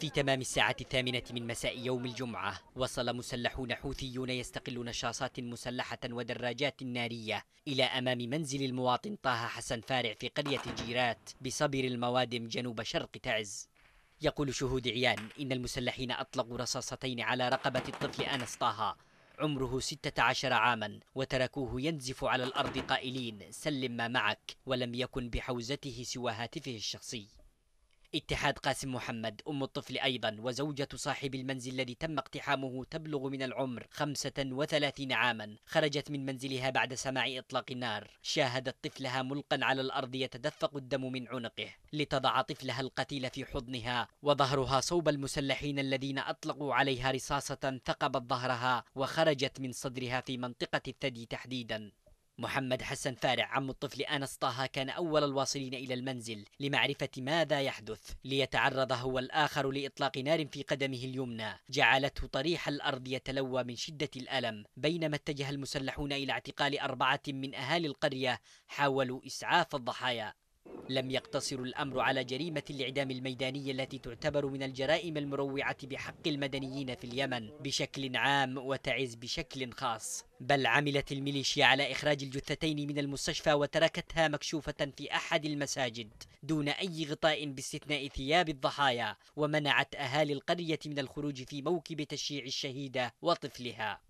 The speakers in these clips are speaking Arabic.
في تمام الساعة الثامنة من مساء يوم الجمعة وصل مسلحون حوثيون يستقلون شاصات مسلحة ودراجات نارية إلى أمام منزل المواطن طه حسن فارع في قرية جيرات بصبر الموادم جنوب شرق تعز يقول شهود عيان إن المسلحين أطلقوا رصاصتين على رقبة الطفل أنس طه عمره 16 عاما وتركوه ينزف على الأرض قائلين سلم ما معك ولم يكن بحوزته سوى هاتفه الشخصي اتحاد قاسم محمد أم الطفل أيضا وزوجة صاحب المنزل الذي تم اقتحامه تبلغ من العمر 35 عاما خرجت من منزلها بعد سماع إطلاق النار شاهدت طفلها ملقا على الأرض يتدفق الدم من عنقه لتضع طفلها القتيل في حضنها وظهرها صوب المسلحين الذين أطلقوا عليها رصاصة ثقبت ظهرها وخرجت من صدرها في منطقة الثدي تحديدا محمد حسن فارع عم الطفل أنس طه كان أول الواصلين إلى المنزل لمعرفة ماذا يحدث ليتعرض هو الآخر لإطلاق نار في قدمه اليمنى جعلته طريح الأرض يتلوى من شدة الألم بينما اتجه المسلحون إلى اعتقال أربعة من أهالي القرية حاولوا إسعاف الضحايا لم يقتصر الأمر على جريمة الإعدام الميداني التي تعتبر من الجرائم المروعة بحق المدنيين في اليمن بشكل عام وتعز بشكل خاص بل عملت الميليشيا على إخراج الجثتين من المستشفى وتركتها مكشوفة في أحد المساجد دون أي غطاء باستثناء ثياب الضحايا ومنعت أهالي القرية من الخروج في موكب تشييع الشهيدة وطفلها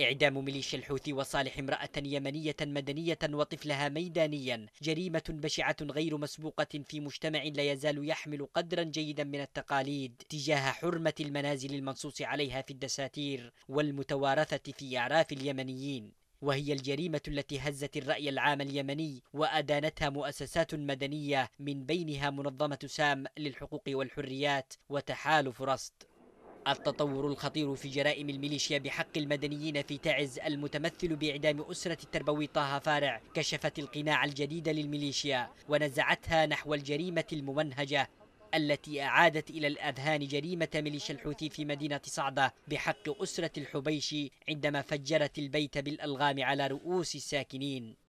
إعدام ميليشيا الحوثي وصالح امرأة يمنية مدنية وطفلها ميدانيا جريمة بشعة غير مسبوقة في مجتمع لا يزال يحمل قدرا جيدا من التقاليد تجاه حرمة المنازل المنصوص عليها في الدساتير والمتوارثة في إعراف اليمنيين وهي الجريمة التي هزت الرأي العام اليمني وأدانتها مؤسسات مدنية من بينها منظمة سام للحقوق والحريات وتحالف رصد التطور الخطير في جرائم الميليشيا بحق المدنيين في تعز المتمثل بإعدام أسرة التربوي طه فارع كشفت القناع الجديد للميليشيا ونزعتها نحو الجريمة الممنهجة التي أعادت إلى الأذهان جريمة ميليشيا الحوثي في مدينة صعدة بحق أسرة الحبيشي عندما فجرت البيت بالألغام على رؤوس الساكنين